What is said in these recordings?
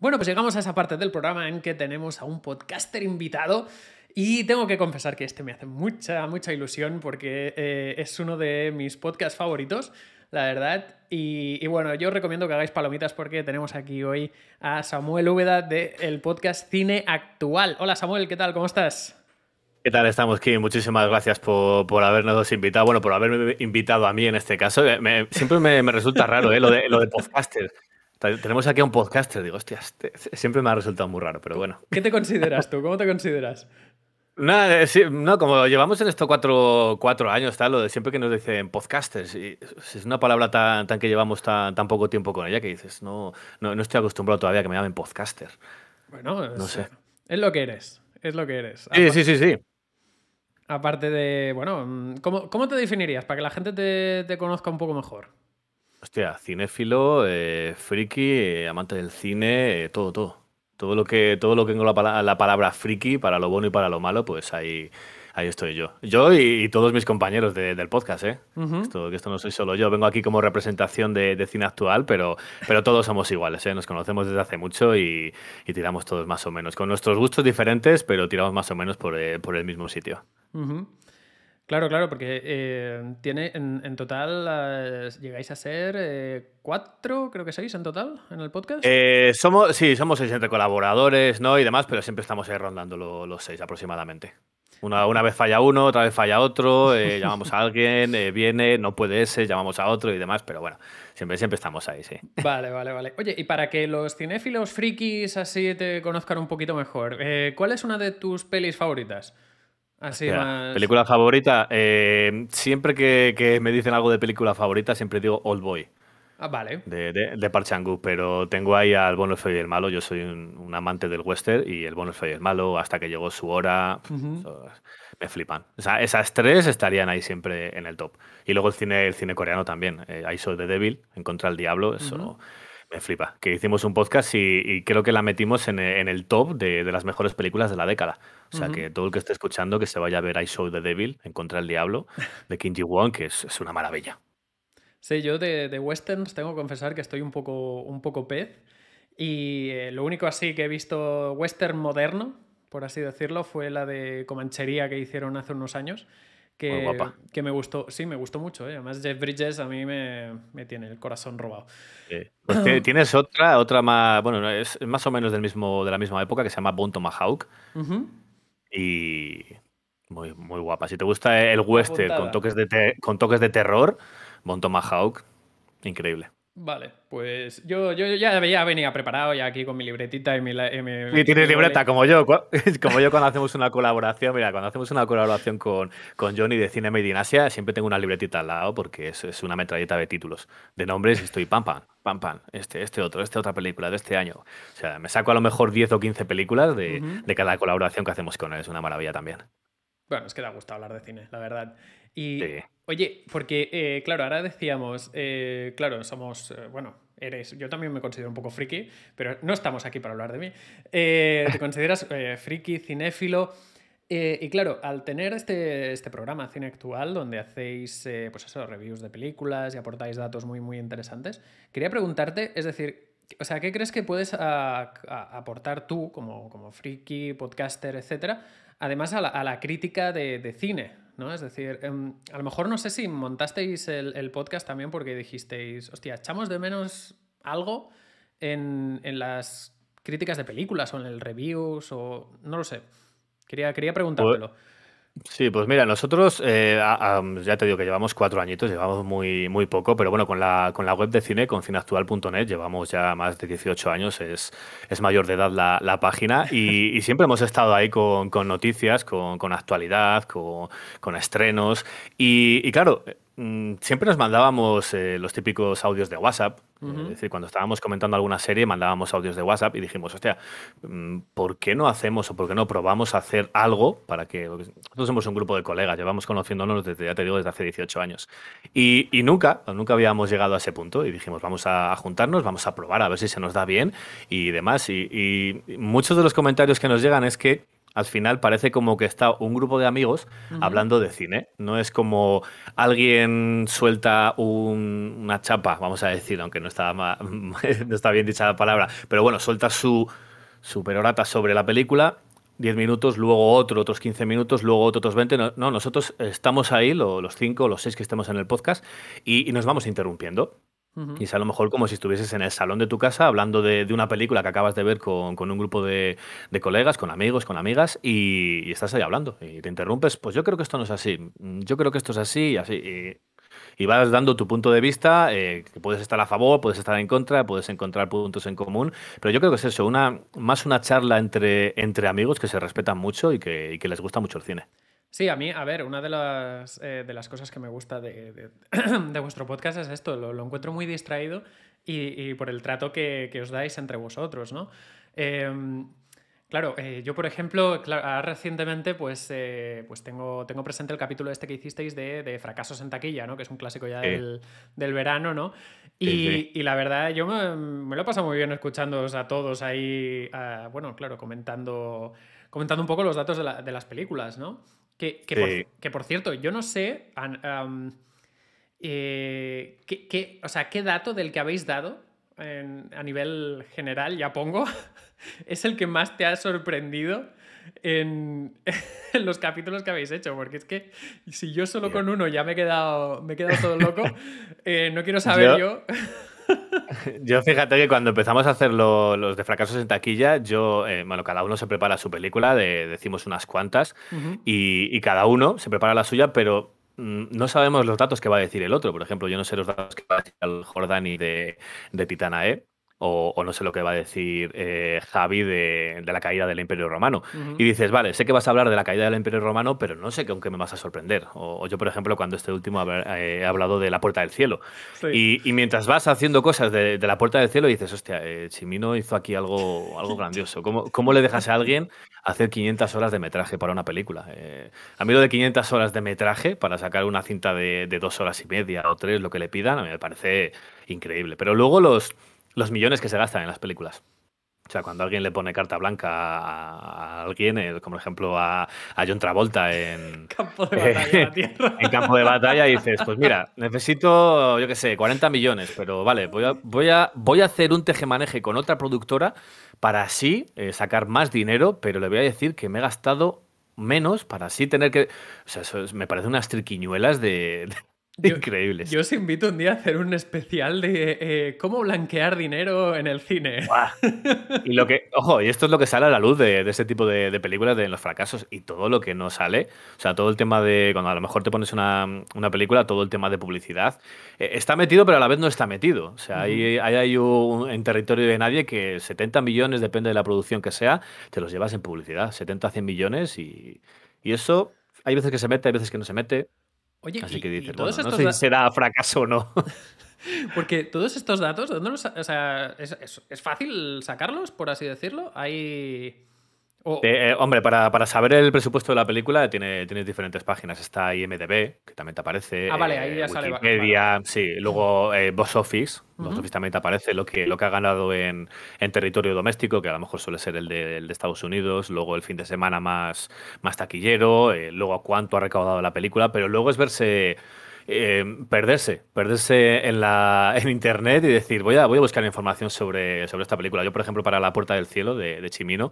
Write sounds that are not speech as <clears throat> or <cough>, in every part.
Bueno, pues llegamos a esa parte del programa en que tenemos a un podcaster invitado y tengo que confesar que este me hace mucha, mucha ilusión porque eh, es uno de mis podcasts favoritos, la verdad. Y, bueno, yo os recomiendo que hagáis palomitas porque tenemos aquí hoy a Samuel Úbeda del el podcast Cine Actual. Hola Samuel, ¿qué tal? ¿Cómo estás? ¿Qué tal estamos, aquí Muchísimas gracias por, habernos invitado. Bueno, por haberme invitado a mí en este caso. siempre me, resulta raro ¿eh? lo, de, lo de podcaster. Tenemos aquí a un podcaster, digo, hostia, este siempre me ha resultado muy raro, pero bueno. ¿Qué te consideras tú? ¿Cómo te consideras? No, eh, como llevamos en estos cuatro, años, tal, lo de siempre que nos dicen podcasters, y es una palabra tan, que llevamos tan, poco tiempo con ella que dices, no, no, estoy acostumbrado todavía a que me llamen podcaster. Bueno, no sé. es lo que eres, es lo que eres. Sí, sí, sí, sí. Aparte de, bueno, mm, ¿cómo, te definirías para que la gente te conozca un poco mejor? Hostia, cinéfilo, eh, friki, eh, amante del cine, eh, todo, todo. Todo lo que, todo lo que tengo la, la palabra friki, para lo bueno y para lo malo, pues ahí, ahí estoy yo. Yo y, todos mis compañeros del podcast, ¿eh? Esto, que esto no soy solo yo. Vengo aquí como representación de, cine actual, pero, pero todos somos iguales, ¿eh? Nos conocemos desde hace mucho y, tiramos todos más o menos. Con nuestros gustos diferentes, pero tiramos más o menos por, eh, el mismo sitio. Claro, claro, porque eh, tiene en, total llegáis a ser eh, cuatro, creo que seis en total en el podcast. Eh, somos, sí, somos seis entre colaboradores, ¿no? Y demás, pero siempre estamos ahí rondando los seis aproximadamente. Una, vez falla uno, otra vez falla otro, <laughs> llamamos a alguien, viene, no puede ese, llamamos a otro y demás, pero bueno, siempre, siempre estamos ahí, sí. <laughs> Vale, vale, vale. Oye, y para que los cinéfilos frikis así te conozcan un poquito mejor, ¿cuál es una de tus pelis favoritas? Así más... Película favorita. Eh, siempre que, me dicen algo de película favorita, siempre digo Old Boy. Ah, vale. De, de, de Parchangu, pero tengo ahí al Bono el y el Malo. Yo soy un, amante del western y el Bono el y el Malo, hasta que llegó su hora, me flipan. O sea, esas tres estarían ahí siempre en el top. Y luego el cine, el cine coreano también. Eh, soy de Devil, En Contra del Diablo, eso. Me flipa, que hicimos un podcast y, creo que la metimos en, el top de las mejores películas de la década. O sea, que todo el que esté escuchando que se vaya a ver I Show the Devil, En contra el diablo, de Kim Ji Won, que es, una maravilla. Sí, yo de, de, westerns tengo que confesar que estoy un poco, un poco pez. Y eh, lo único así que he visto western moderno, por así decirlo, fue la de Comanchería que hicieron hace unos años. Que, Muy guapa. que me gustó, sí, me gustó mucho. Eh. Además, Jeff Bridges a mí me, me tiene el corazón robado. Pues <clears throat> tienes otra, otra más, bueno, es más o menos del mismo, de la misma época que se llama Bone Tomahawk, y muy, muy guapa. Si te gusta el western con toques, de con toques de terror, monto Tomahawk, increíble. Vale, pues yo, yo ya, venía preparado, ya aquí con mi libretita y mi... Y, tienes libreta, como yo, <laughs> como yo cuando hacemos una colaboración, mira, cuando hacemos una colaboración con, Johnny de Cine y in siempre tengo una libretita al lado porque es, una metralleta de títulos, de nombres, y estoy pam, pam, pam, pam, este, este otro, esta otra película de este año. O sea, me saco a lo mejor 10 o 15 películas de, cada colaboración que hacemos con él, es una maravilla también. Bueno, es que da gusto hablar de cine, la verdad. Y... Sí. Oye, porque, eh, claro, ahora decíamos, eh, claro, somos, eh, bueno, eres, yo también me considero un poco friki, pero no estamos aquí para hablar de mí. te <laughs> consideras friki, cinéfilo. y claro, al tener este, este, programa Cine Actual, donde hacéis pues eso, reviews de películas y aportáis datos muy, muy interesantes, quería preguntarte, es decir, o sea, ¿qué crees que puedes aportar tú como, como friki, podcaster, etcétera, además a la, crítica de, de cine? Es decir, em, a lo mejor no sé si montasteis el, podcast también porque dijisteis, hostia, echamos de menos algo en, las críticas de películas o en el reviews o no lo sé. Quería, quería pues preguntártelo. Sí, pues mira, nosotros eh, ya te digo que llevamos cuatro añitos, llevamos muy, muy poco, pero bueno, con la, con la web de cine, con cineactual.net, llevamos ya más de 18 años, es, mayor de edad la, página y, siempre hemos estado ahí con, noticias, con, actualidad, con, estrenos y, claro, mm, siempre nos mandábamos eh, los típicos audios de WhatsApp eh, es decir, cuando estábamos comentando alguna serie, mandábamos audios de WhatsApp y dijimos, hostia, mm, ¿por qué no hacemos o por qué no probamos a hacer algo para que. Nosotros somos un grupo de colegas, llevamos conociéndonos desde, ya te digo, desde hace 18 años. Y, nunca, nunca habíamos llegado a ese punto y dijimos, vamos a juntarnos, vamos a probar, a ver si se nos da bien y demás. y muchos de los comentarios que nos llegan es que al final parece como que está un grupo de amigos hablando de cine. No es como alguien suelta una chapa, vamos a decir, aunque no está, <laughs> no está bien dicha la palabra, pero bueno, suelta su, perorata sobre la película. 10 minutos, luego otro, otros 15 minutos, luego otro, otros 20. No, nosotros estamos ahí, los 5, los 6 que estemos en el podcast, y nos vamos interrumpiendo. Y es a lo mejor como si estuvieses en el salón de tu casa hablando de, una película que acabas de ver con, un grupo de, colegas, con amigos, con amigas, y, estás ahí hablando y te interrumpes. Pues yo creo que esto no es así. Yo creo que esto es así y así. Y, vas dando tu punto de vista, eh, que puedes estar a favor, puedes estar en contra, puedes encontrar puntos en común, pero yo creo que es eso, una, más una charla entre, amigos que se respetan mucho y que, y que les gusta mucho el cine. Sí, a mí, a ver, una de las, eh, de las cosas que me gusta <clears throat> de, vuestro podcast es esto, lo, lo encuentro muy distraído y, y, por el trato que, que os dais entre vosotros, ¿no? Em, claro, eh, yo por ejemplo, ah, recientemente pues, eh, pues tengo, tengo presente el capítulo este que hicisteis de, Fracasos en taquilla, ¿no? que es un clásico ya del, verano, ¿no? Y, la verdad, yo me, lo he pasado muy bien escuchándoos a todos ahí, ah, bueno, claro, comentando, comentando un poco los datos de las películas, ¿no? Que, que, por, cierto, yo no sé eh, ¿qué, o sea, qué dato del que habéis dado a nivel general, ya pongo, <laughs> es el que más te ha sorprendido <laughs> en, los capítulos que habéis hecho, porque es que si yo solo con uno ya me he quedado, me he quedado todo loco, <laughs> eh, no quiero saber yo <laughs> Yo fíjate que cuando empezamos a hacer los de fracasos en taquilla, yo, eh, bueno, cada uno se prepara su película, de, decimos unas cuantas, y, cada uno se prepara la suya, pero mm, no sabemos los datos que va a decir el otro. Por ejemplo, yo no sé los datos que va a decir el Jordani de, de Titanae, o, no sé lo que va a decir eh, Javi de, la caída del Imperio Romano. Y dices, vale, sé que vas a hablar de la caída del Imperio Romano, pero no sé con aunque me vas a sorprender. O, yo, por ejemplo, cuando este último eh, he hablado de la Puerta del Cielo. Y, mientras vas haciendo cosas de, la Puerta del Cielo, dices, hostia, eh, Chimino hizo aquí algo, algo grandioso. ¿Cómo, le dejas a alguien hacer 500 horas de metraje para una película? a mí lo de 500 horas de metraje para sacar una cinta de, de dos horas y media o tres, lo que le pidan, a mí me parece increíble. Pero luego los los millones que se gastan en las películas. O sea, cuando alguien le pone carta blanca a, alguien, eh, como por ejemplo a, John Travolta en <laughs> campo de eh, batalla, <laughs> en campo de batalla, y dices, pues mira, necesito, yo qué sé, 40 millones, pero vale, voy a, voy a, voy a hacer un tejemaneje con otra productora para así eh, sacar más dinero, pero le voy a decir que me he gastado menos para así tener que... O sea, eso me parece unas triquiñuelas de, Increíble. Increíbles. Yo os invito un día a hacer un especial de eh, cómo blanquear dinero en el cine. Y lo que, ojo, y esto es lo que sale a la luz de, de este tipo de, películas, de los fracasos y todo lo que no sale. O sea, todo el tema de, cuando a lo mejor te pones una, una película, todo el tema de publicidad, eh, está metido, pero a la vez no está metido. O sea, hay, un, en territorio de nadie que 70 millones, depende de la producción que sea, te los llevas en publicidad. 70, 100 millones y, y eso, hay veces que se mete, hay veces que no se mete. Oye, y, que dices, será fracaso o no. <laughs> Porque todos estos datos, ¿dónde los, o sea, es, fácil sacarlos, por así decirlo? Hay... Oh. Eh, hombre, para, saber el presupuesto de la película tiene, tienes diferentes páginas. Está IMDB, que también te aparece. Ah, vale, eh, ahí ya sale. Wikipedia, sí. Luego eh, Box Office. Office también te aparece lo que, lo que ha ganado en, territorio doméstico, que a lo mejor suele ser el de, Estados Unidos. Luego el fin de semana más, más taquillero. luego cuánto ha recaudado la película. Pero luego es verse eh, perderse, perderse en, la, en internet y decir, voy a, voy a buscar información sobre, sobre esta película. Yo, por ejemplo, para La Puerta del Cielo de, Chimino,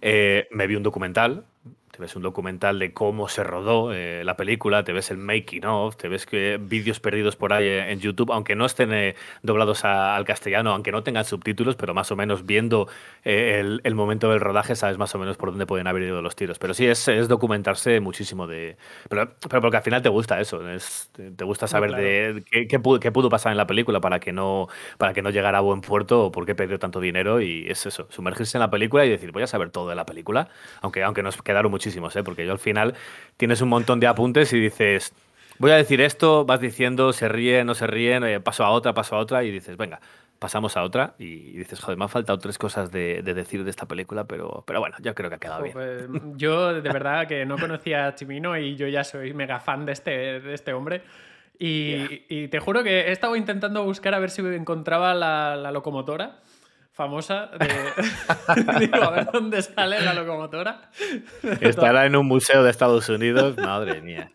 eh, me vi un documental ves un documental de cómo se rodó eh, la película, te ves el making of, te ves vídeos perdidos por ahí en YouTube, aunque no estén eh, doblados al castellano, aunque no tengan subtítulos, pero más o menos viendo eh, el, momento del rodaje sabes más o menos por dónde pueden haber ido los tiros. Pero sí, es, documentarse muchísimo de... Pero, porque al final te gusta eso, te gusta saber de qué, pudo, pasar en la película para que no, para que no llegara a buen puerto o por qué perdió tanto dinero y es eso, sumergirse en la película y decir, voy a saber todo de la película, aunque, aunque nos quedaron muchísimos ¿eh? porque yo al final tienes un montón de apuntes y dices, voy a decir esto, vas diciendo, se ríe, no se ríe eh, paso a otra, paso a otra, y dices, venga, pasamos a otra y dices, joder, me han faltado tres cosas de, decir de esta película, pero, pero bueno, yo creo que ha quedado bien. yo de verdad que no conocía a Chimino y yo ya soy mega fan de este, de este hombre. Y, te juro que he estado intentando buscar a ver si encontraba la locomotora famosa de... <laughs> a ver dónde sale la locomotora. Estará en un museo de Estados Unidos, madre mía.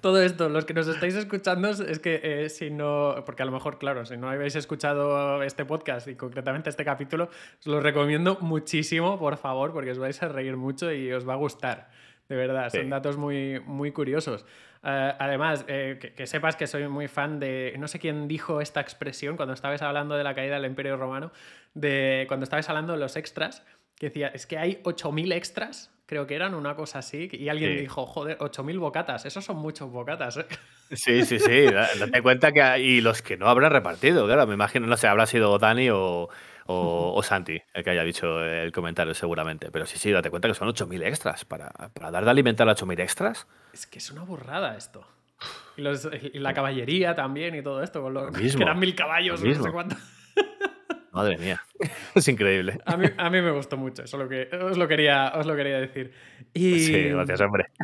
Todo esto, los que nos estáis escuchando, es que eh, si no, porque a lo mejor, claro, si no habéis escuchado este podcast y concretamente este capítulo, os lo recomiendo muchísimo, por favor, porque os vais a reír mucho y os va a gustar de verdad, son datos muy, muy curiosos. Eh, además, eh, que, sepas que soy muy fan de, no sé quién dijo esta expresión cuando estabas hablando de la caída del Imperio Romano, de cuando estabas hablando de los extras, que decía, es que hay 8.000 extras creo que eran una cosa así, y alguien dijo, joder, 8.000 bocatas, esos son muchos bocatas. ¿eh? Sí, sí, sí, date cuenta que, hay, y los que no habrán repartido, claro, me imagino, no sé, habrá sido Dani o, o, Santi, el que haya dicho el comentario seguramente. Pero sí, sí, date cuenta que son 8.000 extras. Para, dar de alimentar a 8.000 extras. Es que es una borrada esto. Y, la caballería también y todo esto, con los, que eran mil caballos, no sé cuánto. <laughs> Madre mía, <laughs> es increíble. A mí, me gustó mucho, eso lo que, os, lo quería, os lo quería decir. Sí, gracias, hombre. <laughs>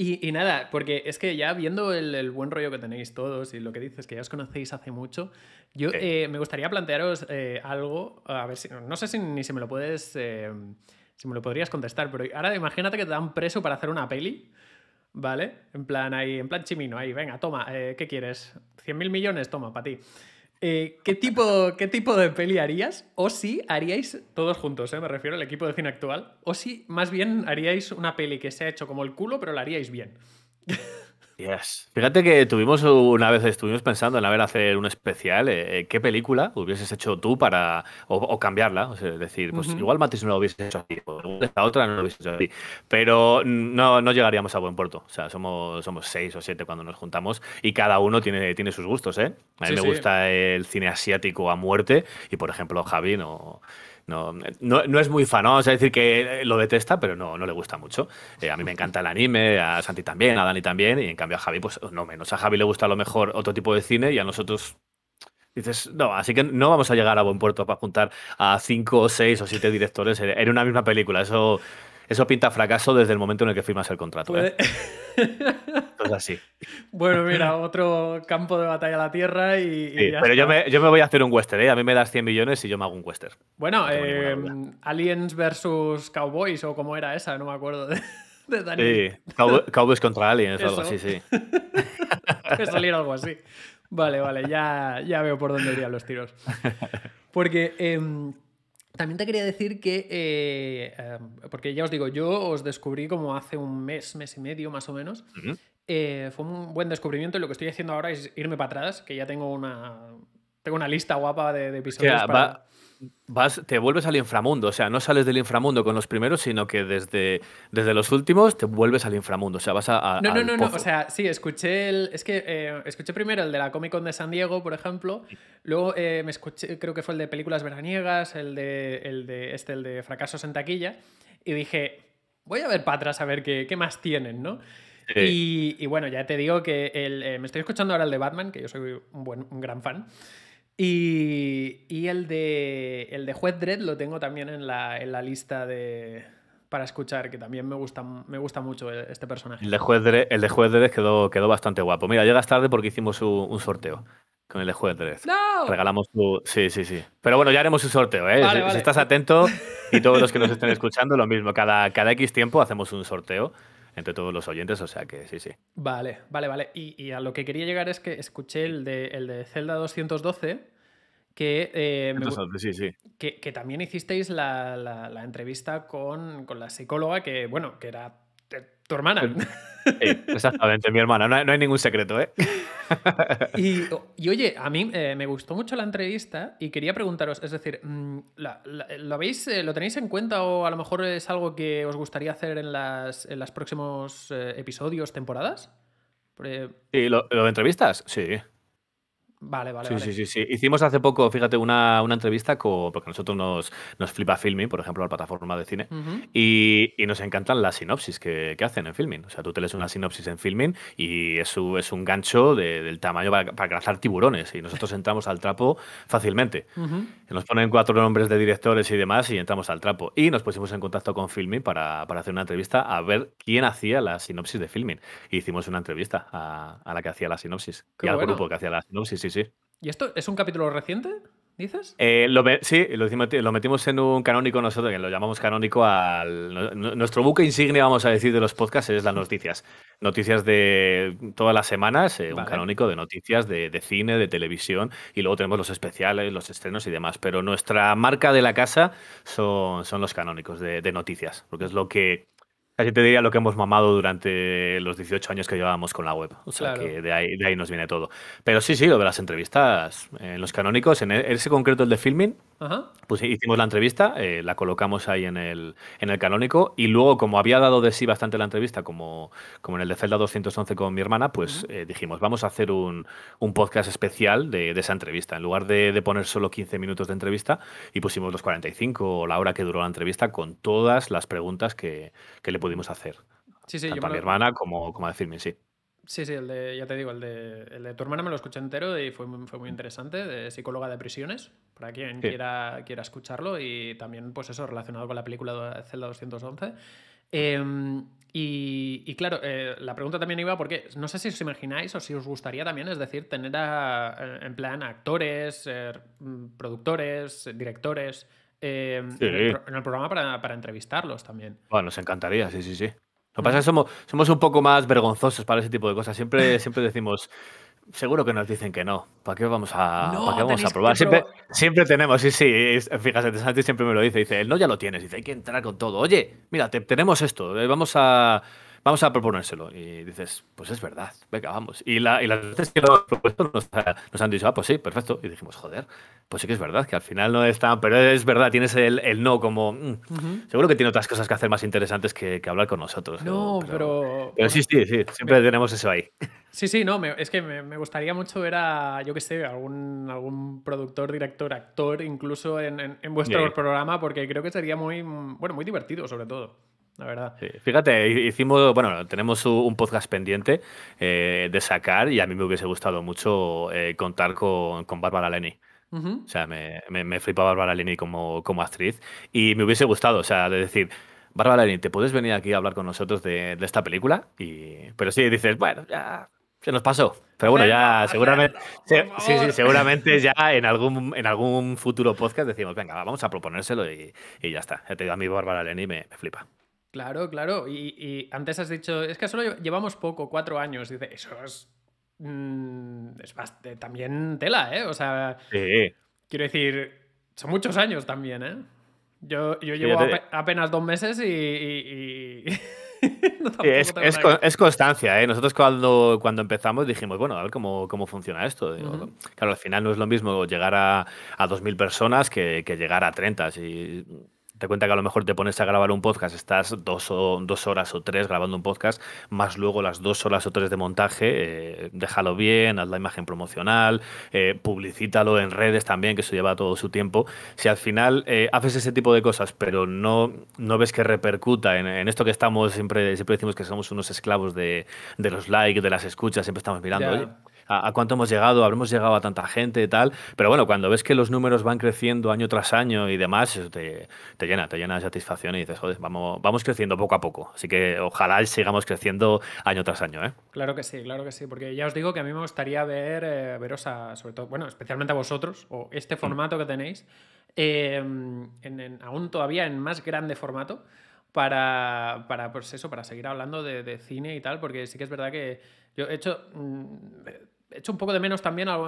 Y, nada, porque es que ya viendo el, buen rollo que tenéis todos y lo que dices, que ya os conocéis hace mucho, yo eh, me gustaría plantearos eh, algo, a ver si, no sé si ni si me lo puedes, eh, si me lo podrías contestar, pero ahora imagínate que te dan preso para hacer una peli, ¿vale? En plan ahí, en plan chimino, ahí, venga, toma, ¿qué quieres? ¿100 mil millones? Toma, para ti. Eh, ¿qué, tipo, ¿Qué tipo de peli harías? O si haríais, todos juntos, ¿eh? me refiero al equipo de cine actual, o si más bien haríais una peli que se ha hecho como el culo, pero la haríais bien. <laughs> Yes. Fíjate que tuvimos una vez, estuvimos pensando en haber hacer un especial, eh, eh, ¿qué película hubieses hecho tú para, o, cambiarla? O sea, es decir, pues igual Matrix no lo hubiese hecho así, o esta otra no lo hubiese hecho así, pero no, no llegaríamos a buen puerto, o sea, somos, somos seis o siete cuando nos juntamos y cada uno tiene, tiene sus gustos, ¿eh? A mí me gusta el cine asiático a muerte y, por ejemplo, Javi no no, no, no, es muy fan, ¿no? O sea, decir que lo detesta, pero no, no le gusta mucho. Eh, a mí me encanta el anime, a Santi también, a Dani también, y en cambio a Javi, pues no menos. A Javi le gusta a lo mejor otro tipo de cine y a nosotros dices, no, así que no vamos a llegar a buen puerto para juntar a cinco, o seis o siete directores en una misma película. Eso eso pinta fracaso desde el momento en el que firmas el contrato. ¿eh? así. <laughs> Bueno, mira, otro campo de batalla a la tierra y. pero yo me, voy a hacer un western, ¿eh? A mí me das 100 millones y yo me hago un western. Bueno, eh, Aliens versus Cowboys o cómo era esa, no me acuerdo. De... <laughs> Sí, Cowboys contra Aliens o algo así, sí. que <laughs> salir algo así. Vale, vale, ya, ya veo por dónde irían los tiros. Porque em, también te quería decir que, eh, eh, porque ya os digo, yo os descubrí como hace un mes, mes y medio más o menos. Eh, fue un buen descubrimiento y lo que estoy haciendo ahora es irme para atrás, que ya tengo una, tengo una lista guapa de, episodios. para vas, te vuelves al inframundo, o sea, no sales del inframundo con los primeros, sino que desde, desde los últimos te vuelves al inframundo, o sea, vas a... no, no, no, o sea, sí, escuché el, es que eh, escuché primero el de la Comic Con de San Diego, por ejemplo, luego eh, me escuché, creo que fue el de películas veraniegas, el de, este, el de fracasos en taquilla, y dije, voy a ver para atrás a ver qué, más tienen, ¿no? Y, bueno, ya te digo que eh, me estoy escuchando ahora el de Batman, que yo soy un, buen, un gran fan. Y, el, de, el de Juez Dredd lo tengo también en la, lista de, para escuchar, que también me gusta, me gusta mucho e, este personaje. El de Juez Dredd, el de Juez quedó, quedó bastante guapo. Mira, llegas tarde porque hicimos un, sorteo con el de Juez Dredd. ¡No! Regalamos su Sí, sí, sí. Pero bueno, ya haremos un sorteo, ¿eh? si, estás atento y todos los que nos estén escuchando, lo mismo. Cada, cada X tiempo hacemos un sorteo entre todos los oyentes, o sea que sí, sí. Vale, vale, vale. Y, a lo que quería llegar es que escuché el de, el Zelda 212. Eh, que, que, también hicisteis la, entrevista con, con, la psicóloga, que bueno, que era tu hermana. Pues, <laughs> eh, exactamente, mi hermana. No hay, ningún secreto, ¿eh? Y, oye, a mí eh, me gustó mucho la entrevista y quería preguntaros, es decir, mm, ¿la, lo veis, eh, ¿lo tenéis en cuenta o a lo mejor es algo que os gustaría hacer en las, próximos episodios, temporadas? ¿Y lo, lo de entrevistas? Sí. Vale, vale. Sí, sí, sí, sí. Hicimos hace poco, fíjate, una, entrevista con. Porque a nosotros nos, flipa Filming por ejemplo, la plataforma de cine. y, nos encantan las sinopsis que, hacen en Filming O sea, tú te lees una sinopsis en Filming y es, un, es un gancho del tamaño para, grazar cazar tiburones. Y nosotros entramos al trapo fácilmente. Nos ponen cuatro nombres de directores y demás y entramos al trapo. Y nos pusimos en contacto con Filmin para, para hacer una entrevista a ver quién hacía la sinopsis de Filmin. Y hicimos una entrevista a, la que hacía la sinopsis y al grupo que hacía la sinopsis, sí, sí. ¿Y esto es un capítulo reciente? ¿Dices? Eh, lo sí, lo, metimos en un canónico nosotros, que lo llamamos canónico al. Nuestro buque insignia, vamos a decir, de los podcasts es las noticias. Noticias de todas las semanas, eh, un canónico de noticias de, cine, de televisión, y luego tenemos los especiales, los estrenos y demás. Pero nuestra marca de la casa son, son los canónicos de, de noticias, porque es lo que Casi te diría lo que hemos mamado durante los 18 años que llevábamos con la web. O sea que de ahí, de ahí nos viene todo. Pero sí, sí, lo de las entrevistas en eh, los canónicos, e-, en ese concreto el de filming, Ajá. Pues hicimos la entrevista, eh, la colocamos ahí en el, en el canónico y luego, como había dado de sí bastante la entrevista, como, como en el de Zelda 211 con mi hermana, pues eh, dijimos, vamos a hacer un, podcast especial de, esa entrevista. En lugar de, poner solo 15 minutos de entrevista, y pusimos los 45 o la hora que duró la entrevista con todas las preguntas que, le pudimos hacer. a mi hermana como, como a decirme, sí. Sí, sí, el de, ya te digo, el de, el tu hermana me lo escuché entero y fue, muy interesante, de psicóloga de prisiones, para quien quiera, quiera escucharlo, y también, pues eso, relacionado con la película de Zelda 211. Em, y, claro, eh, la pregunta también iba porque no sé si os imagináis o si os gustaría también, es decir, tener eh, en plan actores, mm, productores, directores, em, en, el, programa para, entrevistarlos también. Bueno, nos encantaría, sí, sí, sí. Lo que pasa es que somos, somos un poco más vergonzosos para ese tipo de cosas. Siempre, <laughs> siempre decimos, seguro que nos dicen que no. ¿Para qué vamos a, ¿para qué vamos a probar? Siempre, siempre tenemos, sí, sí. Fíjate, Santi siempre me lo dice. Dice, el no ya lo tienes. Dice, hay que entrar con todo. Oye, mira, tenemos esto. Eh, vamos a vamos a proponérselo. Y dices, pues es verdad, venga, vamos. Y, las veces que lo nos, han dicho, ah, pues sí, perfecto. Y dijimos, joder, pues sí que es verdad, que al final no está pero es verdad, tienes el, no como, mm, seguro que tiene otras cosas que hacer más interesantes que, hablar con nosotros. No, pero... Pero, sí, sí, sí, siempre tenemos eso ahí. Sí, sí, no, es que me, gustaría mucho ver a, yo qué sé, algún, productor, director, actor, incluso en, vuestro programa, porque creo que sería muy, mm, bueno, muy divertido sobre todo la verdad. Fíjate, hicimos, bueno, tenemos un podcast pendiente eh, de sacar y a mí me hubiese gustado mucho eh, contar con, con Bárbara Leni. O sea, me, flipa Bárbara Leni como, como actriz y me hubiese gustado, o sea, de decir, Bárbara Leni, ¿te puedes venir aquí a hablar con nosotros de, esta película? Y, pero sí, dices, bueno, ya se nos pasó. Pero bueno, ya seguramente, sí, sí, seguramente <laughs> ya en algún, en algún futuro podcast decimos, venga, vamos a proponérselo y, ya está. te digo, a mí Bárbara Leni me flipa. Claro, claro. Y, antes has dicho, es que solo llevamos poco, cuatro años. Dice, eso es, mm, es también tela, ¿eh? O sea, quiero decir, son muchos años también, ¿eh? Yo, yo llevo apenas dos meses y... <laughs> es, constancia, ¿eh? Nosotros cuando, cuando empezamos dijimos, bueno, a ver cómo, cómo funciona esto. Claro, al final no es lo mismo llegar a, a 2.000 personas que, que, llegar a 30. Te cuenta que a lo mejor te pones a grabar un podcast, estás dos, o, dos horas o tres grabando un podcast, más luego las dos horas o tres de montaje, eh, déjalo bien, haz la imagen promocional, eh, publicítalo en redes también, que eso lleva todo su tiempo. Si al final eh, haces ese tipo de cosas, pero no, no ves que repercuta en, esto que estamos, siempre, siempre decimos que somos unos esclavos de, los likes, de las escuchas, siempre estamos mirando a, cuánto hemos llegado, habremos llegado a tanta gente y tal. Pero bueno, cuando ves que los números van creciendo año tras año y demás, te, llena, te llena de satisfacción y dices, joder, vamos, vamos creciendo poco a poco. Así que ojalá sigamos creciendo año tras año. ¿eh? Claro que sí, claro que sí, porque ya os digo que a mí me gustaría ver, eh, veros a, sobre todo, bueno, especialmente a vosotros, o este mm. formato que tenéis, em, aún todavía en más grande formato para, para pues eso, para seguir hablando de, de, cine y tal, porque sí que es verdad que yo he hecho, mm, hecho un poco de menos también a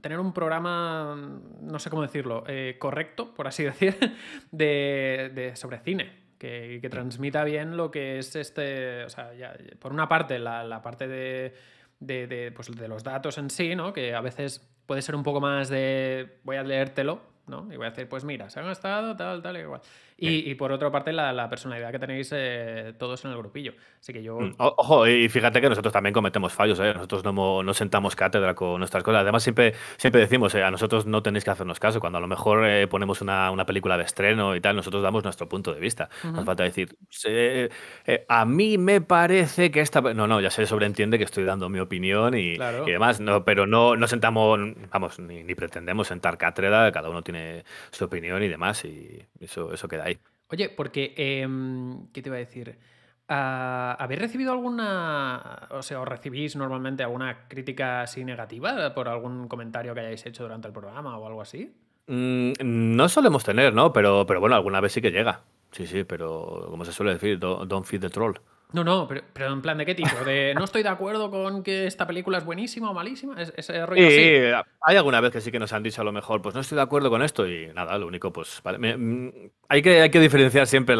tener un programa, no sé cómo decirlo, eh, correcto, por así <laughs> decir, de, sobre cine. Que, transmita bien lo que es este. O sea, por una parte, la, parte de, pues, de los datos en sí, ¿no? Que a veces puede ser un poco más de voy a leértelo, ¿no? Y voy a decir, pues mira, se han gastado, tal, tal, igual. Y, por otra parte, la, personalidad que tenéis eh, todos en el grupillo. Así que yo. Mm, ojo, y fíjate que nosotros también cometemos fallos, ¿eh? Nosotros no, sentamos cátedra con nuestras cosas. Además, siempre, siempre decimos, eh, a nosotros no tenéis que hacernos caso. Cuando a lo mejor ponemos una, película de estreno y tal, nosotros damos nuestro punto de vista. Nos falta decir, a mí me parece que esta. No, no, ya se sobreentiende que estoy dando mi opinión y, demás, no, pero no, sentamos, vamos, ni, ni, pretendemos sentar cátedra, cada uno tiene su opinión y demás, y eso, eso queda Oye, porque, em, ¿qué te iba a decir? Ah, ¿Habéis recibido alguna, o sea, o recibís normalmente alguna crítica así negativa por algún comentario que hayáis hecho durante el programa o algo así? Mm, no solemos tener, ¿no? Pero, pero bueno, alguna vez sí que llega. Sí, sí, pero como se suele decir, don't feed the troll. No, no, pero, en plan de qué tipo, de no estoy de acuerdo con que esta película es buenísima o malísima, ese rollo sí, hay alguna vez que sí que nos han dicho a lo mejor, pues no estoy de acuerdo con esto y nada, lo único, pues vale, mm, hay, que, hay que diferenciar siempre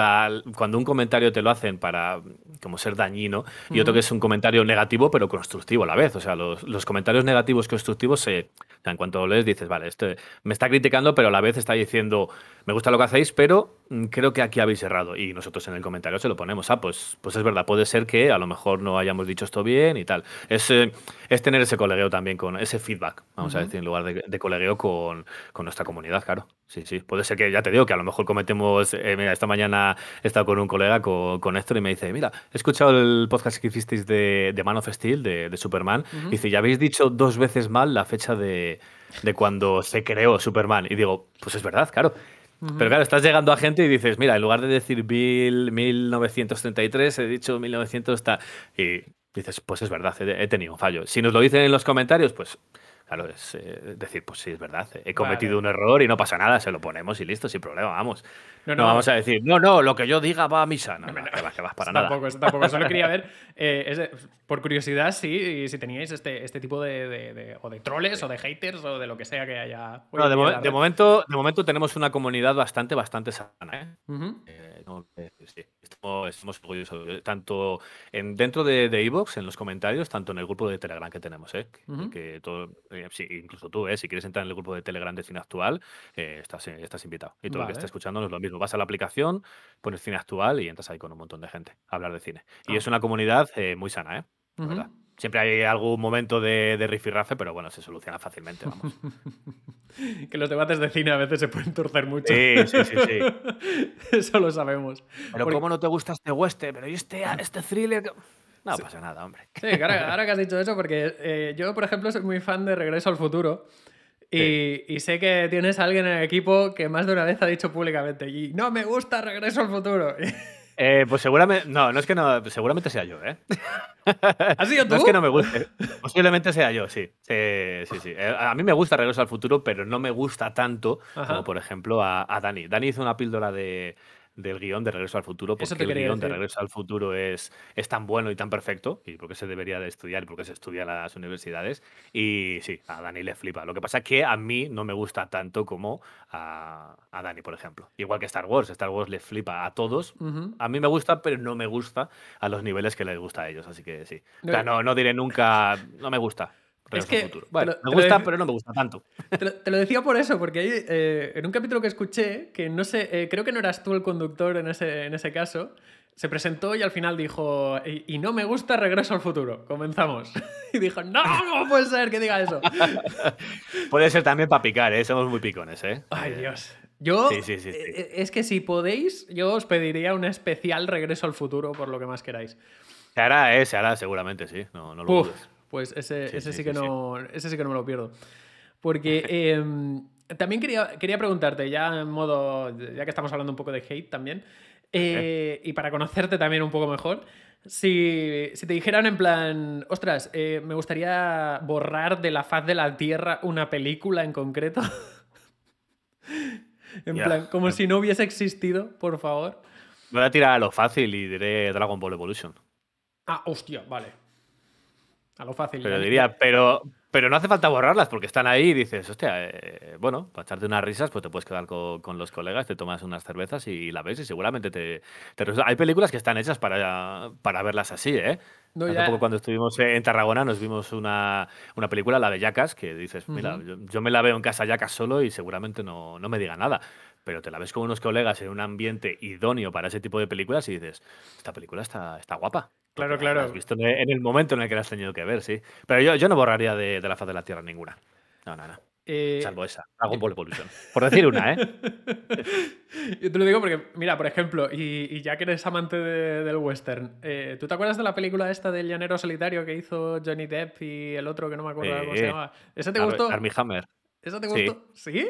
cuando un comentario te lo hacen para mm, como ser dañino y otro que es un comentario negativo pero constructivo a la vez, o sea, los, los comentarios negativos constructivos se en cuanto lees dices, vale, este me está criticando, pero a la vez está diciendo, me gusta lo que hacéis, pero mm, creo que aquí habéis errado. Y nosotros en el comentario se lo ponemos, ah, pues, pues es verdad, puede ser que a lo mejor no hayamos dicho esto bien y tal. Es, eh, es tener ese colegueo también con ese feedback, vamos a decir, en lugar de, de colegueo con, nuestra comunidad, claro. Sí, sí, puede ser que, ya te digo, que a lo mejor cometemos, eh, mira, esta mañana he estado con un colega, con, Héctor, y me dice, mira, he escuchado el podcast que hicisteis de, Man of Steel, de, Superman, y dice, ya habéis dicho dos veces mal la fecha de de, cuando se creó Superman. Y digo, pues es verdad, claro. Pero claro, estás llegando a gente y dices, mira, en lugar de decir Bill 1933, he dicho 1900 está... Y dices, pues es verdad, he tenido un fallo. Si nos lo dicen en los comentarios, pues Claro, es eh, decir, pues sí, es verdad, he cometido un error y no pasa nada, se lo ponemos y listo, sin problema, vamos. No, no, vamos a decir, no, no, lo que yo diga va a misa. No, no, que vas, para nada. Tampoco, tampoco, solo quería <laughs> ver, eh, por curiosidad, sí, si teníais este, este tipo de, o de troles o de haters o de lo que sea que haya. No, de, momento, de momento tenemos una comunidad bastante, bastante sana, ¿eh? eh estamos, tanto en, dentro de Evox, en los comentarios, tanto en el grupo de Telegram que tenemos, ¿eh? que, que todo eh, incluso tú, eh, si quieres entrar en el grupo de Telegram de Cine Actual, eh, estás, eh, estás, invitado. Y todo lo que esté escuchando es lo mismo. Vas a la aplicación, pones Cine Actual y entras ahí con un montón de gente a hablar de cine. Y ah. es una comunidad muy sana, ¿eh? Siempre hay algún momento de, rifirrafe, pero bueno, se soluciona fácilmente, vamos. <laughs> que los debates de cine a veces se pueden torcer mucho. Sí, sí, sí. <laughs> Eso lo sabemos. Pero ¿cómo no te gusta este hueste? Pero este, este thriller? No pasa nada, hombre. Sí, ahora, que has dicho eso, porque eh, yo, por ejemplo, soy muy fan de Regreso al Futuro. Y, sé que tienes a alguien en el equipo que más de una vez ha dicho públicamente, y no me gusta Regreso al Futuro. <laughs> Eh, pues seguramente, no, no es que no, seguramente sea yo, ¿eh? <laughs> ¿Has sido tú? <laughs> No es que no me guste, posiblemente sea yo, sí. Sí, sí, eh, A mí me gusta Regreso al Futuro, pero no me gusta tanto como, por ejemplo, a Dani. Dani hizo una píldora de, del guión de Regreso al Futuro, porque el guión de Regreso al Futuro es, es tan bueno y tan perfecto, y porque se debería de estudiar, porque se estudia en las universidades, y sí, a Dani le flipa. Lo que pasa es que a mí no me gusta tanto como a, a Dani, por ejemplo. Igual que Star Wars, Star Wars le flipa a todos, a mí me gusta, pero no me gusta a los niveles que les gusta a ellos, así que sí. Eh, no, no diré nunca, no me gusta, Regreso es que, futuro. me gusta, pero no me gusta tanto. Te lo, decía por eso, porque eh, en un capítulo que escuché, que no sé, eh, creo que no eras tú el conductor en ese, en ese caso, se presentó y al final dijo, y, no me gusta Regreso al Futuro, comenzamos. <laughs> y dijo, no, no puede ser que diga eso. <laughs> puede ser también para picar, ¿eh? somos muy picones. ¿eh? Ay, eh, Dios. Yo, es que si podéis, yo os pediría un especial Regreso al Futuro, por lo que más queráis. Se hará, ¿eh? se hará seguramente, sí, no, lo pues ese, sí, que no, sí que no me lo pierdo. Porque <laughs> em, también quería, preguntarte, ya en modo, ya que estamos hablando un poco de hate también, eh, y para conocerte también un poco mejor, si, te dijeran en plan, ostras, eh, me gustaría borrar de la faz de la Tierra una película en concreto. <laughs> en plan, como si no hubiese existido, por favor. Voy a tirar a lo fácil y diré Dragon Ball Evolution. Ah, hostia, vale fácil. Pero diría, pero, pero no hace falta borrarlas porque están ahí y dices, hostia, eh, bueno, para echarte unas risas, pues te puedes quedar con, los colegas, te tomas unas cervezas y, la ves y seguramente te, resulta Hay películas que están hechas para, para verlas así, ¿eh? cuando estuvimos en Tarragona nos vimos una, película, la de Yacas, que dices, mira, yo, me la veo en casa Yacas solo y seguramente no, me diga nada. Pero te la ves con unos colegas en un ambiente idóneo para ese tipo de películas y dices, esta película está, está guapa. Claro, claro. Has visto en el momento en el que la has tenido que ver, sí. Pero yo, no borraría de, la faz de la Tierra ninguna. No, no, no. Eh, Salvo esa, Dragon eh, Pole Evolution. Por decir una, ¿eh? <laughs> yo te lo digo porque, mira, por ejemplo, y, ya que eres amante del western, eh, ¿tú te acuerdas de la película esta del llanero solitario que hizo Johnny Depp y el otro que no me acuerdo cómo se llamaba? ¿Esa te gustó? Armie Hammer. ¿Esa te gustó? ¿Sí?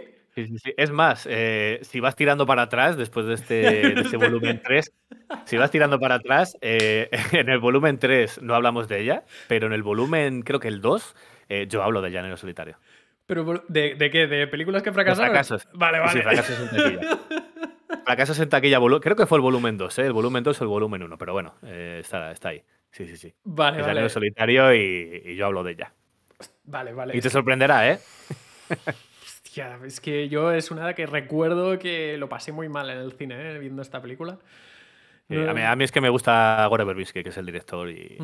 Es más, eh, si vas tirando para atrás, después de este, este volumen 3, <laughs> si vas tirando para atrás, eh, <laughs> en el volumen 3 no hablamos de ella, pero en el volumen, creo que el 2, eh, yo hablo de Llanero Solitario. ¿Pero de, de qué? ¿De películas que fracasaron? fracasos. Vale, vale. Sí, fracasos en taquilla. <laughs> creo que fue el volumen 2, el volumen 2 o el volumen 1, pero bueno, está, está, ahí. Sí, sí, sí. Vale, es Llanero Solitario y, y yo hablo de ella. Vale, vale. Y te sorprenderá, ¿eh? es que yo es una que recuerdo que lo pasé muy mal en el cine, ¿eh? viendo esta película. Eh, a, mí, es que me gusta Gore Verbinski, que es el director, y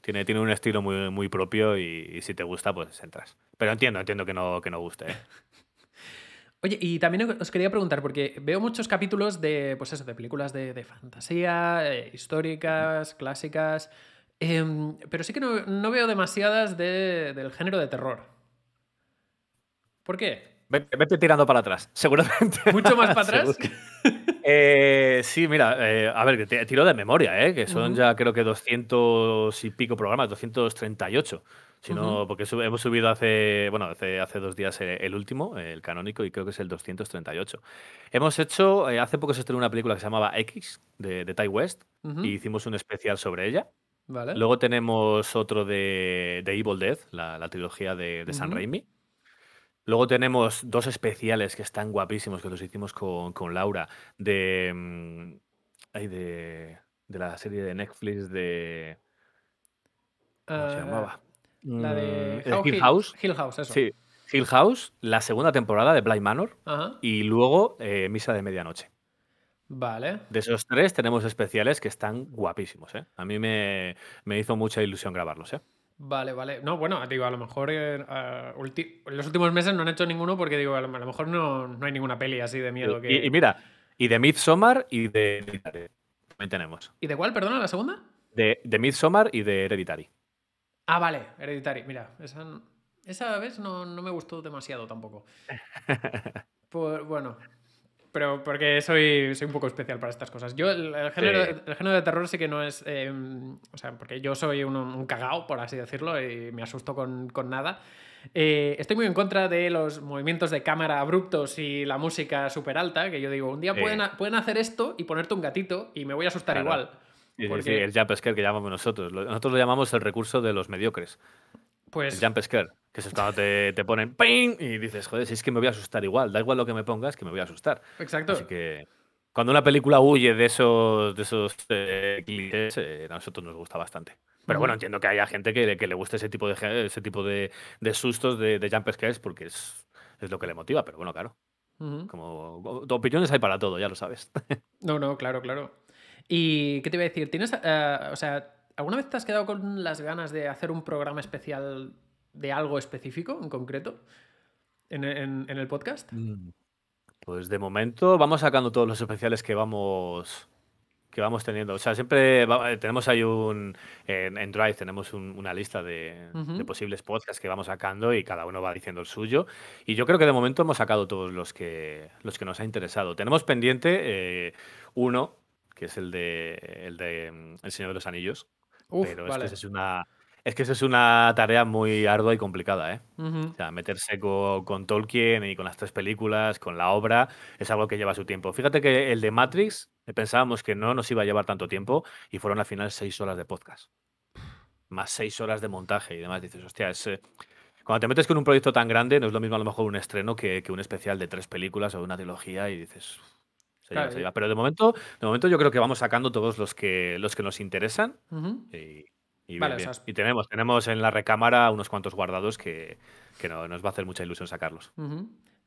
tiene, tiene un estilo muy, muy propio y, si te gusta, pues entras. Pero entiendo, entiendo que no, que no guste. ¿eh? <laughs> Oye, y también os quería preguntar, porque veo muchos capítulos de, pues de películas de, fantasía, históricas, clásicas, em, pero sí que no, veo demasiadas del género de terror. ¿Por qué? Vete, tirando para atrás, <laughs> seguramente. ¿Mucho más para <laughs> atrás? Eh, sí, mira, eh, a ver, que tiro de memoria, eh, que son ya creo que 200 y pico programas, 238. sino porque hemos subido hace, bueno, hace, dos días eh, el, último, el canónico, y creo que es el 238. Hemos hecho, hace poco se estrenó una película que se llamaba X, de, de Ty West, y hicimos un especial sobre ella. Luego tenemos otro de, de Evil Death, la, trilogía de, de San Raimi Luego tenemos dos especiales que están guapísimos, que los hicimos con, Laura, mm, de, de, la serie de Netflix de... ¿Cómo se eh, llamaba? La de mm, Hill, House. Hill House, eso. Sí, Hill House, la segunda temporada de Blind Manor y luego eh, Misa de Medianoche. Vale. De esos tres tenemos especiales que están guapísimos. ¿eh? A mí me, me hizo mucha ilusión grabarlos. ¿eh? Vale, vale. No, bueno, digo, a lo mejor eh, eh, en los últimos meses no han hecho ninguno porque digo, a lo, mejor no, no, hay ninguna peli así de miedo. Y, que... y, mira, y de Midsommar y de Hereditary. También tenemos. ¿Y de cuál, perdona, la segunda? De, de Midsommar y de Hereditary. Ah, vale, Hereditary. Mira, esa, vez no, no me gustó demasiado tampoco. <laughs> Por, pues, bueno, pero porque soy, soy un poco especial para estas cosas. Yo, el, género, género de terror sí que no es. Em, o sea, porque yo soy un, cagao, por así decirlo, y me asusto con, nada. Eh, estoy muy en contra de los movimientos de cámara abruptos y la música súper alta, que yo digo, un día pueden, hacer esto y ponerte un gatito y me voy a asustar igual. porque... el jump scare que llamamos nosotros. Nosotros lo llamamos el recurso de los mediocres. Pues, el jump scare. Que es te, ponen ¡ping! y dices, joder, si es que me voy a asustar igual, da igual lo que me pongas, que me voy a asustar. Exacto. Así que cuando una película huye de esos, de esos eh, eh, a nosotros nos gusta bastante. Pero bueno, entiendo que haya gente que, le guste ese tipo de, ese tipo de, sustos, de, de jump scares, porque es, es lo que le motiva, pero bueno, claro. Tu opinión Como opiniones hay para todo, ya lo sabes. <laughs> No, no, claro, claro. ¿Y qué te iba a decir? ¿Tienes, eh, o sea, alguna vez te has quedado con las ganas de hacer un programa especial de algo específico en concreto en, el podcast? Mm, pues de momento vamos sacando todos los especiales que vamos que vamos teniendo. O sea, siempre eh, tenemos ahí un. En, Drive tenemos una lista de, posibles podcasts que vamos sacando y cada uno va diciendo el suyo. Y yo creo que de momento hemos sacado todos los que, los que nos ha interesado. Tenemos pendiente eh, uno, que es el de, el de mm, El Señor de los Anillos. pero este es una. Es que eso es una tarea muy ardua y complicada, ¿eh? O sea, meterse con, Tolkien y con las tres películas, con la obra, es algo que lleva su tiempo. Fíjate que el de Matrix eh, pensábamos que no nos iba a llevar tanto tiempo y fueron al final seis horas de podcast. Más seis horas de montaje y demás. Dices, hostia, es. Eh, cuando te metes con un proyecto tan grande, no es lo mismo a lo mejor un estreno que, un especial de tres películas o una trilogía y dices. Se Pero de momento, de momento yo creo que vamos sacando todos los que los que nos interesan. Y, tenemos, tenemos en la recámara unos cuantos guardados que, que no, nos va a hacer mucha ilusión sacarlos.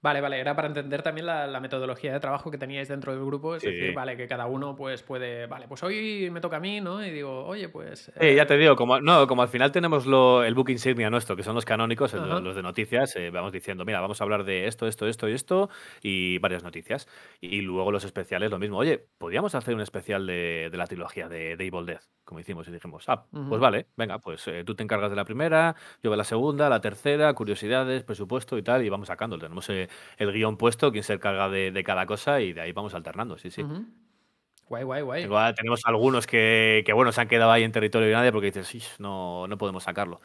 Vale, vale, era para entender también la, metodología de trabajo que teníais dentro del grupo, es decir, vale, que cada uno pues puede, vale, pues hoy me toca a mí, ¿no? Y digo, oye, pues... Eh... ya te digo, como, no, como al final tenemos lo, el book insignia nuestro, que son los canónicos, los de noticias, eh, vamos diciendo, mira, vamos a hablar de esto, esto, esto y esto, y varias noticias. Y luego los especiales, lo mismo, oye, podríamos hacer un especial de, la trilogía de, de, Evil Death, como hicimos, y dijimos, ah, pues vale, venga, pues eh, tú te encargas de la primera, yo de la segunda, la tercera, curiosidades, presupuesto y tal, y vamos sacando, tenemos eh, el guión puesto, quien se encarga de, cada cosa y de ahí vamos alternando, sí, sí. Guay, guay, guay. Igual tenemos algunos que, bueno, se han quedado ahí en territorio de nadie porque dices, no, no podemos sacarlo.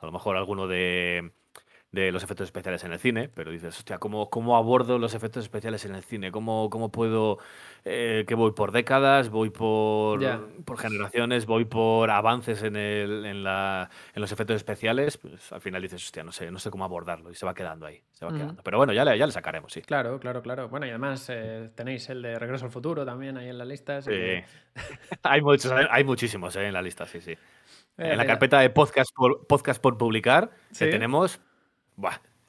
A lo mejor alguno de de los efectos especiales en el cine, pero dices, hostia, ¿cómo, cómo abordo los efectos especiales en el cine? ¿Cómo, cómo puedo, eh, que voy por décadas, voy por, por generaciones, voy por avances en, el, la, en, los efectos especiales? Pues al final dices, hostia, no sé, no sé cómo abordarlo y se va quedando ahí, Pero bueno, ya le, ya le sacaremos, sí. Claro, claro, claro. Bueno, y además eh, tenéis el de Regreso al Futuro también ahí en la lista. Sí, <laughs> hay, muchos, hay muchísimos eh, en la lista, sí, sí. en la carpeta de podcast por, podcast por publicar, que tenemos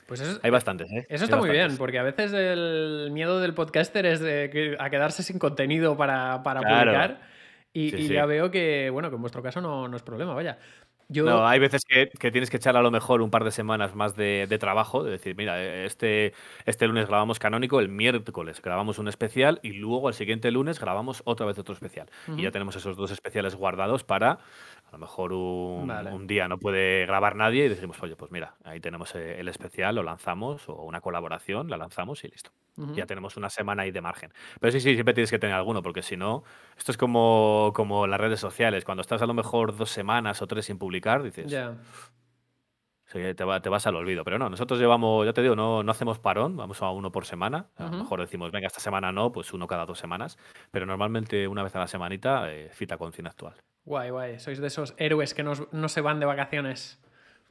pues hay bastantes, ¿eh? Eso está muy bien, porque a veces el miedo del podcaster es a quedarse sin contenido para, publicar. Y, ya veo que, bueno, que en vuestro caso no, es problema, vaya. Yo... hay veces que, tienes que echar a lo mejor un par de semanas más de, trabajo, de decir, mira, este, este lunes grabamos canónico, el miércoles grabamos un especial y luego el siguiente lunes grabamos otra vez otro especial. Y ya tenemos esos dos especiales guardados para a lo mejor un, día no puede grabar nadie y decimos, oye, pues mira, ahí tenemos eh, el especial, lo lanzamos, o una colaboración, la lanzamos y listo. Ya tenemos una semana ahí de margen. Pero sí, sí, siempre tienes que tener alguno, porque si no, esto es como, como las redes sociales. Cuando estás a lo mejor dos semanas o tres sin publicar, dices. ya Te, te, vas al olvido. Pero no, nosotros llevamos, ya te digo, no, no hacemos parón, vamos a uno por semana. A lo mejor decimos, venga, esta semana no, pues uno cada dos semanas. Pero normalmente una vez a la semanita, eh, cita con cine actual. Guay, guay. Sois de esos héroes que no, se van de vacaciones.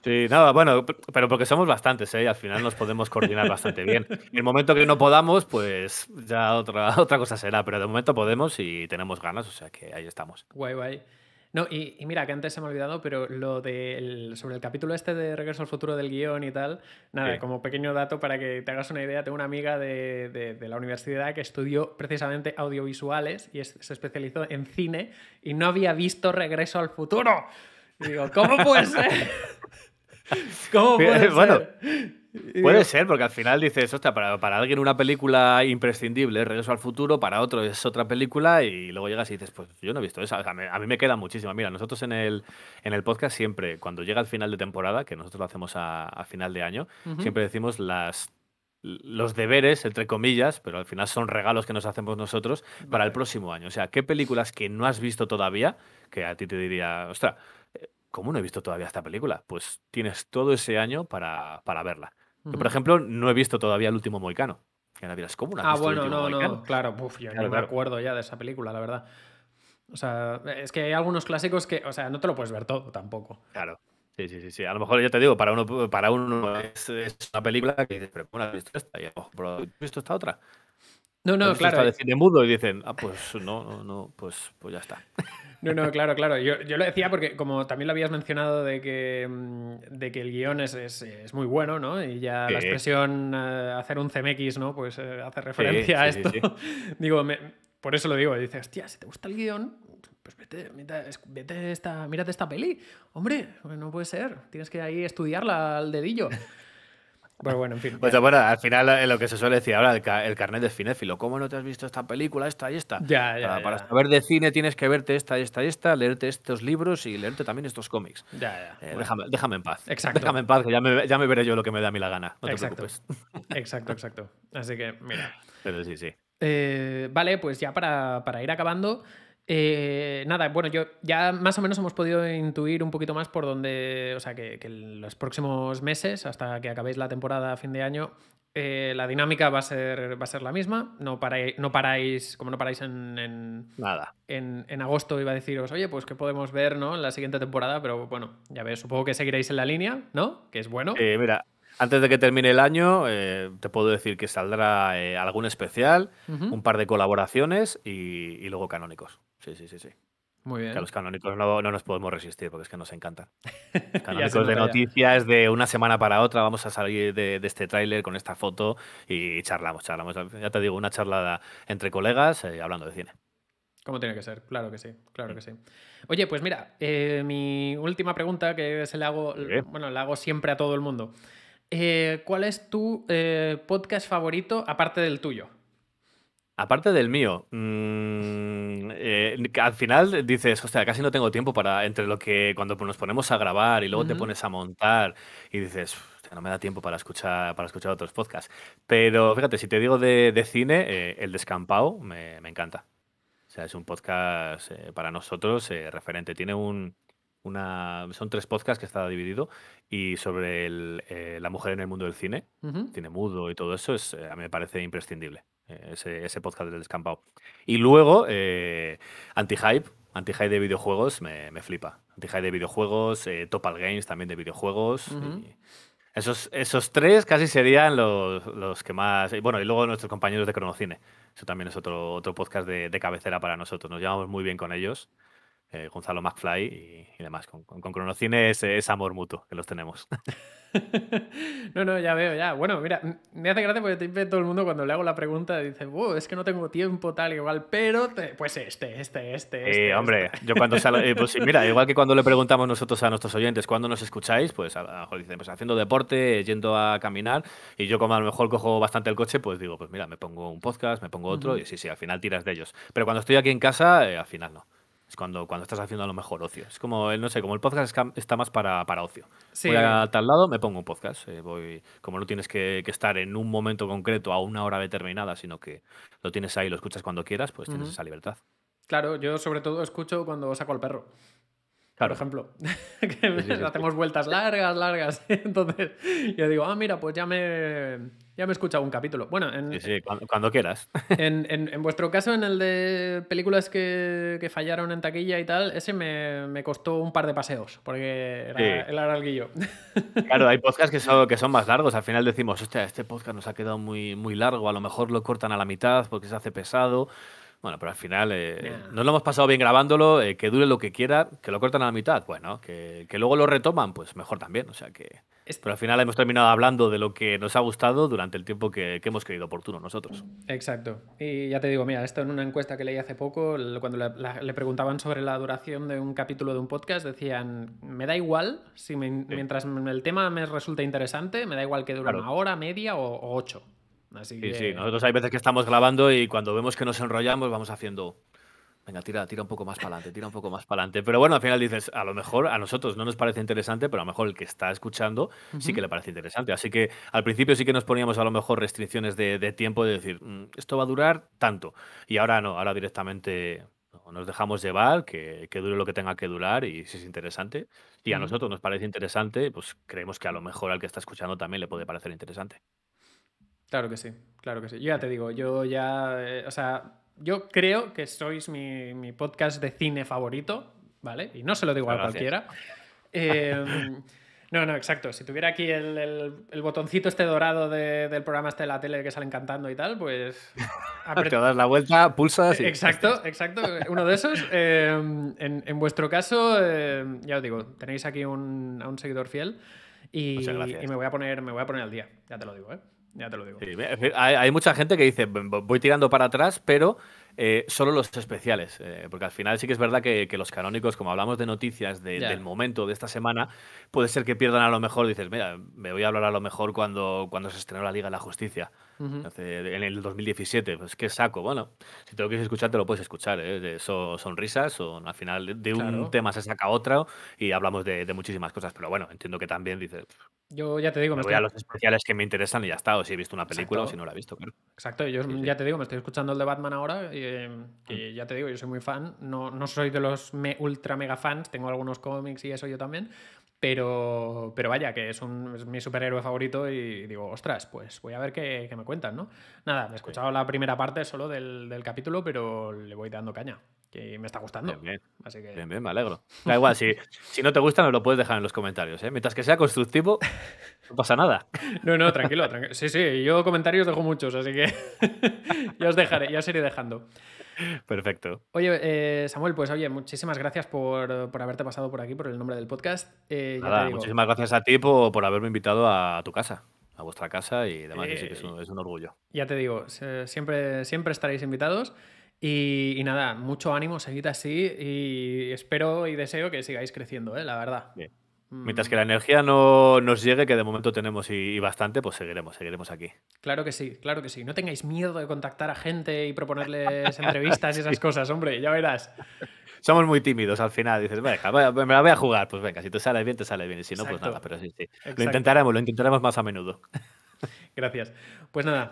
Sí, nada, bueno, pero porque somos bastantes, ¿eh? Al final nos podemos coordinar bastante bien. En el momento que no podamos, pues ya otra, <laughs> otra cosa será, pero de momento podemos y tenemos ganas, o sea que ahí estamos. Guay, guay. No, y, mira, que antes se me ha olvidado, pero lo del, sobre el capítulo este de Regreso al Futuro del guión y tal, nada, como pequeño dato para que te hagas una idea, tengo una amiga de, la universidad que estudió precisamente audiovisuales y se especializó en cine y no había visto Regreso al Futuro. digo, ¿cómo puede ser? <laughs> ¿Cómo puede <laughs> ser? Bueno. Puede ser, porque al final dices, hostia, para, para alguien una película imprescindible, es Regreso al futuro, para otro es otra película, y luego llegas y dices, pues yo no he visto esa. a mí me queda muchísima. Mira, nosotros en el, en el podcast siempre, cuando llega el final de temporada, que nosotros lo hacemos a, final de año, siempre decimos los deberes, entre comillas, pero al final son regalos que nos hacemos nosotros para el próximo año. O sea, ¿qué películas que no has visto todavía, que a ti te diría, ostras, eh, ¿cómo no he visto todavía esta película? Pues tienes todo ese año para verla por ejemplo, no he visto todavía el último Moicano. Que ahora dirás, como Ah, bueno, no, no, claro, uff, yo me acuerdo ya de esa película, la verdad. O sea, es que hay algunos clásicos que, o sea, no te lo puedes ver todo tampoco. Claro. Sí, sí, sí, sí A lo mejor ya te digo, para uno, para uno es, una película que dices, pero bueno, has visto esta? Y pero ¿has visto esta otra? No, no, claro. Eh. de mudo y dicen, ah, pues no, no, no, pues, pues ya está. <laughs> No, no, claro, claro. Yo, lo decía porque, como también lo habías mencionado, de que, mm, de que el guión es, es, muy bueno, ¿no? Y ya la expresión eh, hacer un CMX, ¿no? Pues eh, hace referencia a esto. <laughs> Digo, por eso lo digo. Dices, hostia, si te gusta el guión, pues vete, vete esta, mírate esta peli. Hombre, pues no puede ser. Tienes que ahí estudiarla al dedillo. Pero bueno, en fin. Pues, al final eh, lo que se suele decir ahora, el, carnet de cinéfilo. ¿Cómo no te has visto esta película, esta y esta? Ya, para, saber de cine tienes que verte esta y esta y esta, leerte estos libros y leerte también estos cómics. Ya, ya. Eh, déjame, en paz. Exacto. Déjame en paz, que ya me, veré yo lo que me da a mí la gana. exacto. <laughs> Exacto, exacto. Así que, mira. sí, sí. Eh, vale, pues ya para, para ir acabando, eh, nada, bueno, yo ya más o menos hemos podido intuir un poquito más por donde o sea, que, los próximos meses, hasta que acabéis la temporada a fin de año, eh, la dinámica va a ser, va a ser la misma. No paráis, no paráis como no paráis en, en Nada. En, agosto, iba a deciros, oye, pues que podemos ver ¿no? en la siguiente temporada, pero bueno, ya ves, supongo que seguiréis en la línea, ¿no? Que es bueno. Eh, mira, antes de que termine el año, te puedo decir que saldrá algún especial, un par de colaboraciones y luego canónicos. Sí, sí, sí, sí. Muy bien. Que a los canónicos no, nos podemos resistir porque es que nos encantan. <laughs> canónicos de noticias de una semana para otra, vamos a salir de, este tráiler con esta foto y charlamos, charlamos. Ya te digo, una charlada entre colegas eh, hablando de cine. Como tiene que ser, claro que sí, claro mm. que sí. Oye, pues mira, eh, mi última pregunta que se la hago, bueno, la hago siempre a todo el mundo. Eh, ¿Cuál es tu podcast favorito aparte del tuyo? Aparte del mío, mm, eh, al final dices, hostia, casi no tengo tiempo para entre lo que cuando nos ponemos a grabar y luego te pones a montar y dices, no me da tiempo para escuchar, para escuchar otros podcasts. Pero fíjate, si te digo de, cine, eh, El Descampado me, me encanta. O sea, es un podcast eh, para nosotros referente. Tiene un, una, son tres podcasts que está dividido y sobre la mujer en el mundo del cine, Tiene mudo y todo eso, es, a mí me parece imprescindible. Eh, ese, podcast del descampado. Y luego, eh, anti-hype, anti-hype de videojuegos, me, flipa. Anti-hype de videojuegos, eh, Topal Games también de videojuegos. esos, tres casi serían los, que más. bueno, y luego nuestros compañeros de Cronocine. Eso también es otro, otro podcast de, de cabecera para nosotros. Nos llevamos muy bien con ellos. Eh, Gonzalo McFly y, demás. Con, con, es, amor mutuo que los tenemos. <laughs> no, no, ya veo, ya. Bueno, mira, me hace gracia porque todo el mundo cuando le hago la pregunta dice, wow, es que no tengo tiempo, tal, igual, pero pues este, este, este. este hombre, este. yo cuando salgo, eh, pues mira, <laughs> igual que cuando le preguntamos nosotros a nuestros oyentes cuando nos escucháis, pues a lo mejor dicen, pues haciendo deporte, yendo a caminar, y yo como a lo mejor cojo bastante el coche, pues digo, pues mira, me pongo un podcast, me pongo otro, y sí, sí, al final tiras de ellos. Pero cuando estoy aquí en casa, eh, al final no cuando, estás haciendo a lo mejor ocio. Es como, el, no sé, como el podcast está más para, para ocio. Voy a tal lado, me pongo un podcast. Eh, voy, como no tienes que, estar en un momento concreto a una hora determinada, sino que lo tienes ahí, lo escuchas cuando quieras, pues tienes esa libertad. Claro, yo sobre todo escucho cuando saco al perro. Claro. Por ejemplo, <laughs> hacemos vueltas largas, largas. <laughs> Entonces, yo digo, ah, mira, pues ya me, ya me he escuchado un capítulo. Bueno, cuando, quieras. <laughs> En, en, vuestro caso, en el de películas que, que, fallaron en taquilla y tal, ese me, me costó un par de paseos, porque era, el aralguillo. Claro, hay podcasts que son, que son más largos. Al final decimos, hostia, este podcast nos ha quedado muy, muy largo. A lo mejor lo cortan a la mitad porque se hace pesado. Bueno, pero al final eh, nos lo hemos pasado bien grabándolo, eh, que dure lo que quiera, que lo cortan a la mitad, bueno, que, luego lo retoman, pues mejor también. O sea que. Pero al final hemos terminado hablando de lo que nos ha gustado durante el tiempo que, hemos creído oportuno nosotros. Exacto. Y ya te digo, mira, esto en una encuesta que leí hace poco, cuando le, preguntaban sobre la duración de un capítulo de un podcast, decían, me da igual, si mientras el tema me resulta interesante, me da igual que dure una hora, media o ocho sí, sí, nosotros hay veces que estamos grabando y cuando vemos que nos enrollamos vamos haciendo... Venga, tira, tira un poco más para adelante, tira un poco más para adelante. Pero bueno, al final dices, a lo mejor a nosotros no nos parece interesante, pero a lo mejor el que está escuchando sí que le parece interesante. Así que al principio sí que nos poníamos a lo mejor restricciones de, tiempo de decir, mm, esto va a durar tanto. Y ahora no, ahora directamente nos dejamos llevar, que, dure lo que tenga que durar y si es interesante. Y a nosotros nos parece interesante, pues creemos que a lo mejor al que está escuchando también le puede parecer interesante. Claro que sí, claro que sí. Yo ya te digo, yo ya, eh, o sea, yo creo que sois mi, podcast de cine favorito, ¿vale? Y no se lo digo a cualquiera. Eh, <laughs> no, no, exacto. Si tuviera aquí el, botoncito este dorado del programa este de la tele que salen cantando y tal, pues... <laughs> te das la vuelta, pulsas y... Eh, exacto, exacto. Uno de esos. Em, en, vuestro caso, em, ya os digo, tenéis aquí un, a un seguidor fiel y, y, me, voy a poner, me voy a poner al día, ya te lo digo, ¿eh? ya te lo digo. hay, mucha gente que dice, voy tirando para atrás, pero eh, solo los especiales, eh, porque al final sí que es verdad que, los canónicos, como hablamos de noticias del momento de esta semana, puede ser que pierdan a lo mejor, dices, mira, me voy a hablar a lo mejor cuando, cuando se estrenó la Liga de la Justicia en el 2017, pues qué saco. Bueno, si te lo quieres escuchar, te lo puedes escuchar. ¿eh? Son, risas, al final de un tema se saca otro y hablamos de, muchísimas cosas. Pero bueno, entiendo que también dices, Yo ya te digo, me voy a los especiales que me interesan y ya está. O si he visto una película o si no la he visto, Exacto, yo mm, ya te digo, me estoy escuchando el de Batman ahora, eh, mm. y ya te digo, yo soy muy fan, no, no soy de los ultra mega fans, tengo algunos cómics y eso yo también, pero, pero vaya, que es, mi superhéroe favorito y digo, ostras, pues voy a ver qué, me cuentan, ¿no? Nada, he escuchado la primera parte solo del, del capítulo, pero le voy dando caña que me está gustando. Así que... me alegro. Da igual, si, si no te gusta, no lo puedes dejar en los comentarios. ¿eh? Mientras que sea constructivo, <laughs> no pasa nada. No, no, tranquilo, Sí, sí, yo comentarios dejo muchos, así que <laughs> ya os dejaré, ya os iré dejando. Perfecto. Oye, eh, Samuel, pues oye, muchísimas gracias por, haberte pasado por aquí, por el nombre del podcast. Eh, muchísimas gracias a ti por, haberme invitado a tu casa a vuestra casa y demás, es un, es un, orgullo. Ya te digo, siempre, siempre estaréis invitados. Y, nada, mucho ánimo, seguid así y espero y deseo que sigáis creciendo, ¿eh? la verdad. Mm. Mientras que la energía no nos llegue, que de momento tenemos y, bastante, pues seguiremos, seguiremos aquí. Claro que sí, claro que sí. No tengáis miedo de contactar a gente y proponerles <laughs> entrevistas y esas cosas, hombre, ya verás. Somos muy tímidos al final, dices, venga, me la voy a jugar, pues venga, si te sale bien, te sale bien, y si no, pues nada, pero sí, sí. Lo intentaremos, lo intentaremos más a menudo. <laughs> Gracias. Pues nada,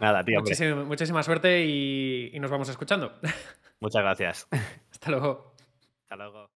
muchísima, suerte y, y nos vamos escuchando. <laughs> Muchas gracias. Hasta luego. Hasta luego.